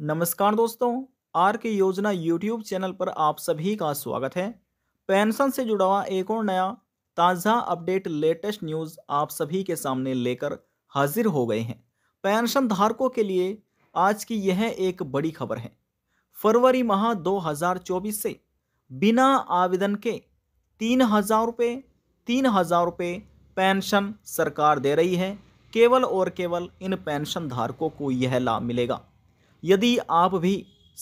नमस्कार दोस्तों आर के योजना यूट्यूब चैनल पर आप सभी का स्वागत है पेंशन से जुड़ा हुआ एक और नया ताज़ा अपडेट लेटेस्ट न्यूज़ आप सभी के सामने लेकर हाजिर हो गए हैं पेंशन धारकों के लिए आज की यह एक बड़ी खबर है फरवरी माह 2024 से बिना आवेदन के तीन हज़ार रुपये तीन हज़ार रुपये पेंशन सरकार दे रही है केवल और केवल इन पेंशन धारकों को यह लाभ मिलेगा यदि आप भी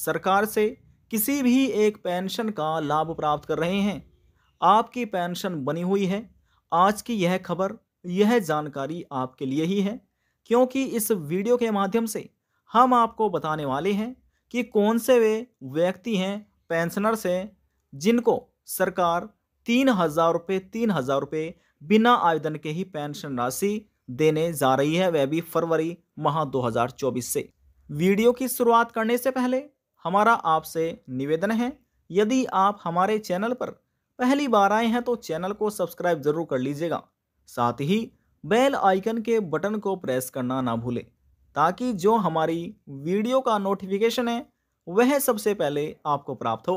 सरकार से किसी भी एक पेंशन का लाभ प्राप्त कर रहे हैं आपकी पेंशन बनी हुई है आज की यह खबर यह जानकारी आपके लिए ही है क्योंकि इस वीडियो के माध्यम से हम आपको बताने वाले हैं कि कौन से वे व्यक्ति हैं पेंशनर्स हैं जिनको सरकार तीन हज़ार रुपये तीन हज़ार रुपये बिना आवेदन के ही पेंशन राशि देने जा रही है वह भी फरवरी माह 2024 से वीडियो की शुरुआत करने से पहले हमारा आपसे निवेदन है यदि आप हमारे चैनल पर पहली बार आए हैं तो चैनल को सब्सक्राइब जरूर कर लीजिएगा साथ ही बेल आइकन के बटन को प्रेस करना ना भूलें ताकि जो हमारी वीडियो का नोटिफिकेशन है वह सबसे पहले आपको प्राप्त हो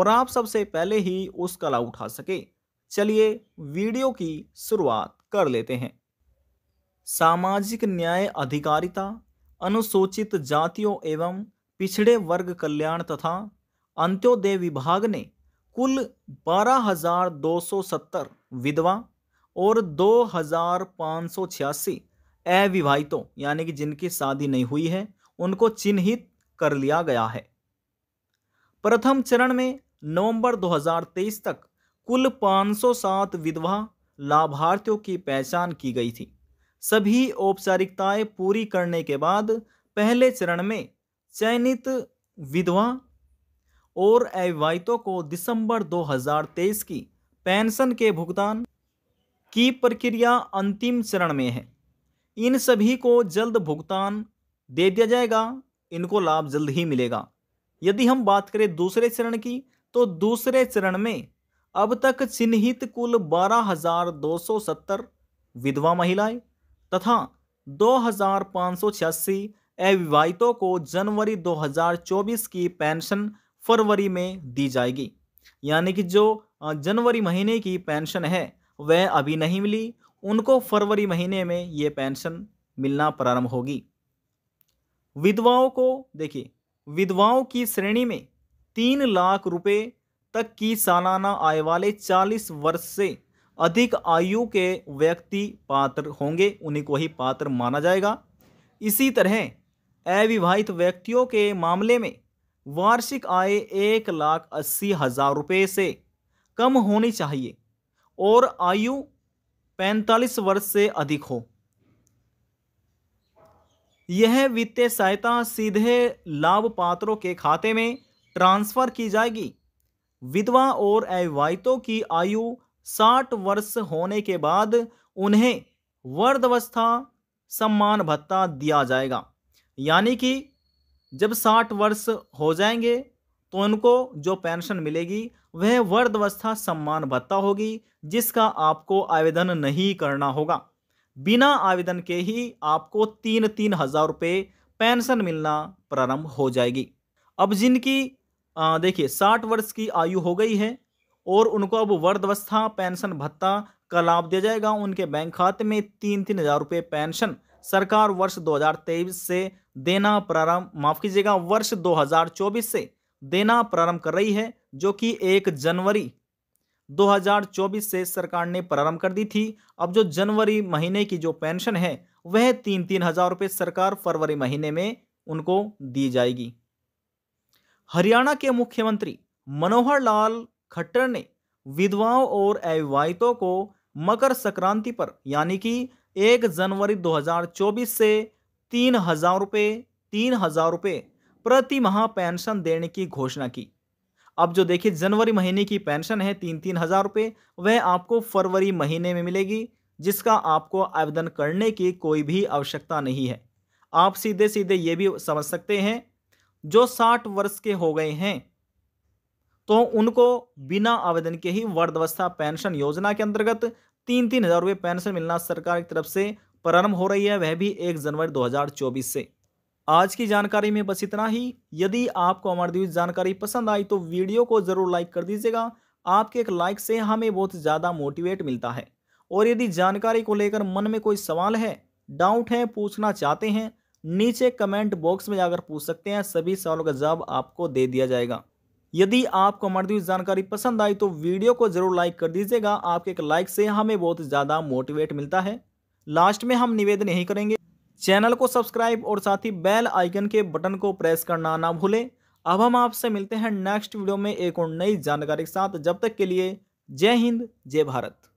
और आप सबसे पहले ही उसका लाभ उठा सके चलिए वीडियो की शुरुआत कर लेते हैं सामाजिक न्याय अधिकारिता अनुसूचित जातियों एवं पिछड़े वर्ग कल्याण तथा अंत्योदय विभाग ने कुल 12,270 विधवा और 2,586 अविवाहितों यानी कि जिनकी शादी नहीं हुई है उनको चिन्हित कर लिया गया है प्रथम चरण में नवंबर 2023 तक कुल 507 विधवा लाभार्थियों की पहचान की गई थी सभी औपचारिकताएं पूरी करने के बाद पहले चरण में चयनित विधवा और अविवाहितों को दिसंबर 2023 की पेंशन के भुगतान की प्रक्रिया अंतिम चरण में है इन सभी को जल्द भुगतान दे दिया जाएगा इनको लाभ जल्द ही मिलेगा यदि हम बात करें दूसरे चरण की तो दूसरे चरण में अब तक चिन्हित कुल बारह हजार दो सौ सत्तर विधवा महिलाएं तथा दो हजार पाँच सौ छियासी अविवाहितों को जनवरी 2024 की पेंशन फरवरी में दी जाएगी यानी कि जो जनवरी महीने की पेंशन है वह अभी नहीं मिली उनको फरवरी महीने में ये पेंशन मिलना प्रारंभ होगी विधवाओं को देखिए विधवाओं की श्रेणी में तीन लाख रुपए तक की सालाना आय वाले चालीस वर्ष से अधिक आयु के व्यक्ति पात्र होंगे उन्हीं को ही पात्र माना जाएगा इसी तरह अविवाहित व्यक्तियों के मामले में वार्षिक आय एक लाख अस्सी हज़ार रुपये से कम होनी चाहिए और आयु पैंतालीस वर्ष से अधिक हो यह वित्तीय सहायता सीधे लाभ पात्रों के खाते में ट्रांसफ़र की जाएगी विधवा और अविवाहितों की आयु साठ वर्ष होने के बाद उन्हें वर्धवस्था सम्मान भत्ता दिया जाएगा यानी कि जब साठ वर्ष हो जाएंगे तो उनको जो पेंशन मिलेगी वह वर्धवस्था सम्मान भत्ता होगी जिसका आपको आवेदन नहीं करना होगा बिना आवेदन के ही आपको तीन तीन हज़ार रुपये पेंशन मिलना प्रारंभ हो जाएगी अब जिनकी देखिए साठ वर्ष की आयु हो गई है और उनको अब वर्धवस्था पेंशन भत्ता का लाभ दिया जाएगा उनके बैंक खाते में तीन तीन हजार रुपये पेंशन सरकार वर्ष 2023 से देना प्रारंभ माफ कीजिएगा वर्ष 2024 से देना प्रारंभ कर रही है जो कि एक जनवरी 2024 से सरकार ने प्रारंभ कर दी थी अब जो जनवरी महीने की जो पेंशन है वह तीन तीन हजार रुपये सरकार फरवरी महीने में उनको दी जाएगी हरियाणा के मुख्यमंत्री मनोहर लाल खट्टर ने विधवाओं और अविवाहितों को मकर संक्रांति पर यानी कि एक जनवरी 2024 से तीन हजार रुपये तीन हजार रुपये प्रति माह पेंशन देने की घोषणा की अब जो देखिए जनवरी महीने की पेंशन है तीन तीन हजार रुपये वह आपको फरवरी महीने में मिलेगी जिसका आपको आवेदन करने की कोई भी आवश्यकता नहीं है आप सीधे सीधे ये भी समझ सकते हैं जो साठ वर्ष के हो गए हैं तो उनको बिना आवेदन के ही वर्धवस्था पेंशन योजना के अंतर्गत तीन तीन हजार रुपये पेंशन मिलना सरकार की तरफ से प्रारंभ हो रही है वह भी एक जनवरी 2024 से आज की जानकारी में बस इतना ही यदि आपको हमारी दी जानकारी पसंद आई तो वीडियो को ज़रूर लाइक कर दीजिएगा आपके एक लाइक से हमें बहुत ज़्यादा मोटिवेट मिलता है और यदि जानकारी को लेकर मन में कोई सवाल है डाउट है पूछना चाहते हैं नीचे कमेंट बॉक्स में जाकर पूछ सकते हैं सभी सवालों का जवाब आपको दे दिया जाएगा यदि आपको हमारी दी जानकारी पसंद आई तो वीडियो को जरूर लाइक कर दीजिएगा आपके एक लाइक से हमें बहुत ज़्यादा मोटिवेट मिलता है लास्ट में हम निवेदन यही करेंगे चैनल को सब्सक्राइब और साथ ही बेल आइकन के बटन को प्रेस करना ना भूलें अब हम आपसे मिलते हैं नेक्स्ट वीडियो में एक और नई जानकारी के साथ जब तक के लिए जय हिंद जय भारत